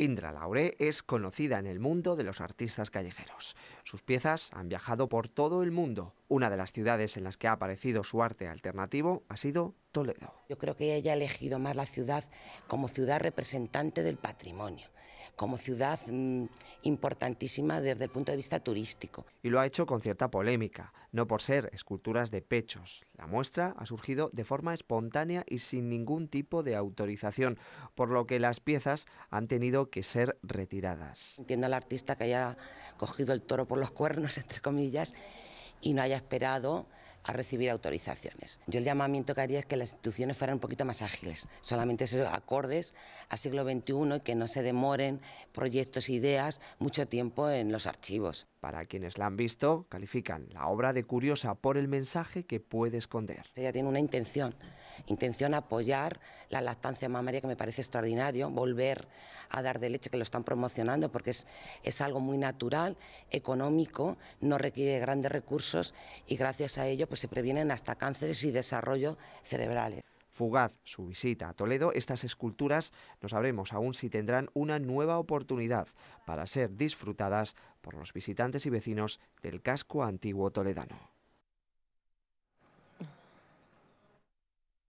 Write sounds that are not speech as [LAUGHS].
Indra Lauré es conocida en el mundo de los artistas callejeros. Sus piezas han viajado por todo el mundo. Una de las ciudades en las que ha aparecido su arte alternativo ha sido yo creo que ella ha elegido más la ciudad como ciudad representante del patrimonio, como ciudad mm, importantísima desde el punto de vista turístico. Y lo ha hecho con cierta polémica, no por ser esculturas de pechos. La muestra ha surgido de forma espontánea y sin ningún tipo de autorización, por lo que las piezas han tenido que ser retiradas. Entiendo al artista que haya cogido el toro por los cuernos, [LAUGHS] entre comillas, y no haya esperado a recibir autorizaciones. Yo el llamamiento que haría es que las instituciones fueran un poquito más ágiles, solamente ser acordes al siglo XXI y que no se demoren proyectos e ideas mucho tiempo en los archivos. Para quienes la han visto, califican la obra de curiosa por el mensaje que puede esconder. Ella tiene una intención, intención apoyar la lactancia mamaria que me parece extraordinario, volver a dar de leche que lo están promocionando porque es, es algo muy natural, económico, no requiere grandes recursos y gracias a ello pues se previenen hasta cánceres y desarrollo cerebrales. Fugaz su visita a Toledo, estas esculturas no sabremos aún si tendrán una nueva oportunidad para ser disfrutadas por los visitantes y vecinos del casco antiguo toledano.